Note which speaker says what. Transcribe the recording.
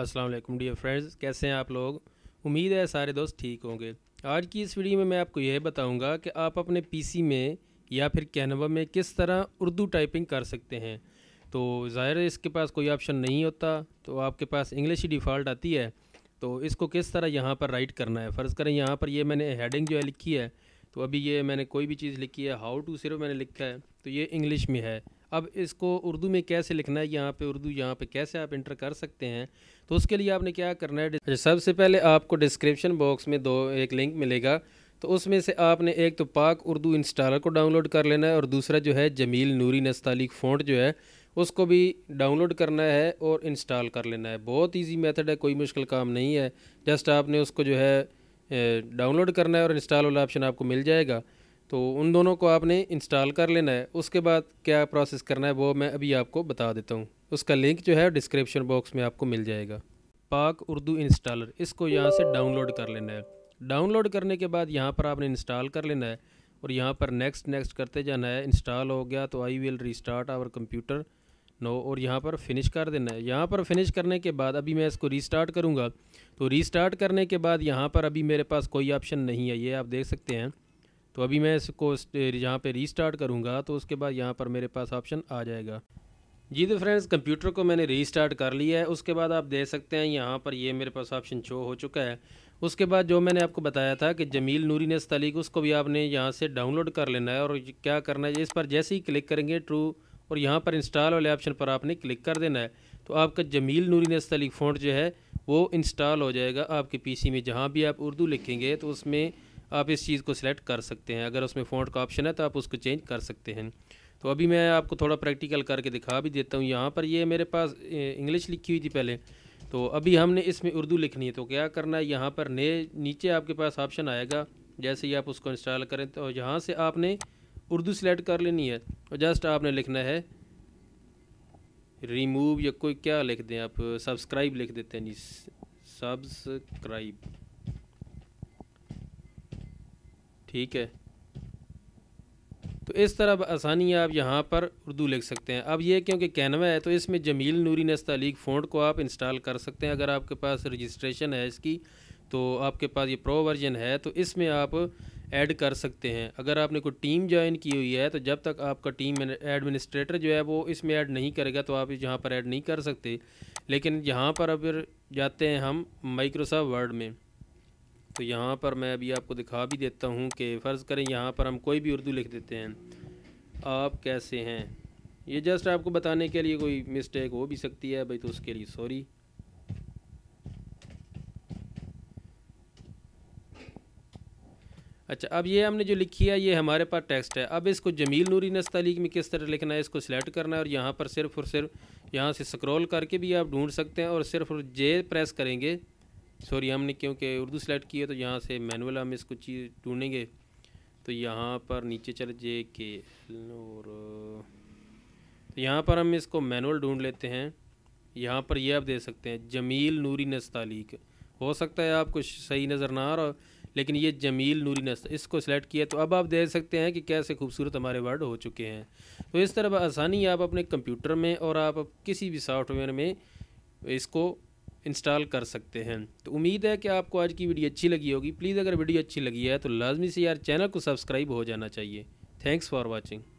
Speaker 1: अस्सलाम वालेकुम dear friends कैसे हैं आप लोग उम्मीद है सारे दोस्त ठीक होंगे आज की इस वीडियो में मैं आपको यह बताऊंगा कि आप अपने पीसी में या फिर कैनवा में किस तरह उर्दू टाइपिंग कर सकते हैं तो ज़ाहिर है इसके पास कोई ऑप्शन नहीं होता तो आपके पास इंग्लिश ही डिफ़ॉल्ट आती है तो इसको किस तरह यहाँ पर राइट करना है फ़र्ज़ करें यहाँ पर ये मैंने हेडिंग जो है लिखी है तो अभी ये मैंने कोई भी चीज़ लिखी है हाउ टू सिर्फ मैंने लिखा है तो ये इंग्लिश में है अब इसको उर्दू में कैसे लिखना है यहाँ पे उर्दू यहाँ पे कैसे आप इंटर कर सकते हैं तो उसके लिए आपने क्या करना है अच्छा, सबसे पहले आपको डिस्क्रिप्शन बॉक्स में दो एक लिंक मिलेगा तो उसमें से आपने एक तो पाक उर्दू इंस्टॉलर को डाउनलोड कर लेना है और दूसरा जो है जमील नूरी नस्तालिक फ़ॉन्ट जो है उसको भी डाउनलोड करना है और इंस्टॉल कर लेना है बहुत ईजी मेथड है कोई मुश्किल काम नहीं है जस्ट आपने उसको जो है डाउनलोड करना है और इंस्टॉल वाला ऑप्शन आपको मिल जाएगा तो उन दोनों को आपने इंस्टॉल कर लेना है उसके बाद क्या प्रोसेस करना है वो मैं अभी आपको बता देता हूँ उसका लिंक जो है डिस्क्रिप्शन बॉक्स में आपको मिल जाएगा पाक उर्दू इंस्टॉलर इसको यहाँ से डाउनलोड कर लेना है डाउनलोड करने के बाद यहाँ पर आपने इंस्टॉल कर लेना है और यहाँ पर नेक्स्ट नेक्स्ट करते जाना है इंस्टॉल हो गया तो I will restart our computer no और यहाँ पर फिनिश कर देना है यहाँ पर फिनिश करने के बाद अभी मैं इसको रीस्टार्ट करूँगा तो रीस्टार्ट करने के बाद यहाँ पर अभी मेरे पास कोई ऑप्शन नहीं है ये आप देख सकते हैं तो अभी मैं इसको यहाँ पे रीस्टार्ट करूँगा तो उसके बाद यहाँ पर मेरे पास ऑप्शन आ जाएगा जी तो फ्रेंड्स कंप्यूटर को मैंने रीस्टार्ट कर लिया है उसके बाद आप देख सकते हैं यहाँ पर ये मेरे पास ऑप्शन शो हो चुका है उसके बाद जो मैंने आपको बताया था कि जमील नूरी ने स्थली उसको भी आपने यहाँ से डाउनलोड कर लेना है और क्या करना है इस पर जैसे ही क्लिक करेंगे ट्रू और यहाँ पर इंस्टॉल वाले ऑप्शन पर आपने क्लिक कर देना है तो आपका जमील नूरी ने स्थली फोन जो है वो इंस्टॉल हो जाएगा आपके पीसी में जहाँ भी आप उर्दू लिखेंगे तो उसमें आप इस चीज़ को सिलेक्ट कर सकते हैं अगर उसमें फ़ॉन्ट का ऑप्शन है तो आप उसको चेंज कर सकते हैं तो अभी मैं आपको थोड़ा प्रैक्टिकल करके दिखा भी देता हूँ यहाँ पर ये मेरे पास इंग्लिश लिखी हुई थी पहले तो अभी हमने इसमें उर्दू लिखनी है तो क्या करना है यहाँ पर ने नीचे आपके पास ऑप्शन आएगा जैसे ही आप उसको इंस्टॉल करें तो यहाँ से आपने उर्दू सिलेक्ट कर लेनी है और जस्ट आपने लिखना है रिमूव या कोई क्या लिख दें आप सब्सक्राइब लिख देते हैं जी सब्सक्राइब ठीक है तो इस तरह आसानी आप यहाँ पर उर्दू लिख सकते हैं अब ये क्योंकि कैनवा है तो इसमें जमील नूरी नस्तालीग फ़ोन को आप इंस्टॉल कर सकते हैं अगर आपके पास रजिस्ट्रेशन है इसकी तो आपके पास ये प्रो वर्जन है तो इसमें आप ऐड कर सकते हैं अगर आपने कोई टीम ज्वाइन की हुई है तो जब तक आपका टीम एडमिनिस्ट्रेटर जो है वो इसमें ऐड नहीं करेगा तो आप यहाँ पर ऐड नहीं कर सकते लेकिन यहाँ पर अब जाते हैं हम माइक्रोसॉफ्ट वर्ड में तो यहाँ पर मैं अभी आपको दिखा भी देता हूँ कि फ़र्ज़ करें यहाँ पर हम कोई भी उर्दू लिख देते हैं आप कैसे हैं ये जस्ट आपको बताने के लिए कोई मिस्टेक हो भी सकती है भाई तो उसके लिए सॉरी अच्छा अब ये हमने जो लिखी है ये हमारे पास टेक्स्ट है अब इसको जमील नूरी नस्तलीक में किस तरह लिखना है इसको सिलेक्ट करना है और यहाँ पर सिर्फ और सिर्फ यहाँ से स्क्रॉल करके भी आप ढूंढ सकते हैं और सिर्फ और जे प्रेस करेंगे सॉरी हमने क्योंकि उर्दू सेलेक्ट किया तो यहाँ से मैनुअल हम इसको चीज़ ढूँढेंगे तो यहाँ पर नीचे चले जे के और तो यहाँ पर हम इसको मैनुअल ढूँढ लेते हैं यहाँ पर ये आप दे सकते हैं जमील नूरी नस्तालीक हो सकता है आपको सही नज़र ना आ रहा लेकिन ये जमील नूरी नस्त इसको सेलेक्ट किया तो अब आप देख सकते हैं कि कैसे खूबसूरत हमारे वर्ड हो चुके हैं तो इस तरह आसानी आप अपने कंप्यूटर में और आप किसी भी सॉफ्टवेयर में इसको इंस्टॉल कर सकते हैं तो उम्मीद है कि आपको आज की वीडियो अच्छी लगी होगी प्लीज़ अगर वीडियो अच्छी लगी है तो लाजमी से यार चैनल को सब्सक्राइब हो जाना चाहिए थैंक्स फॉर वॉचिंग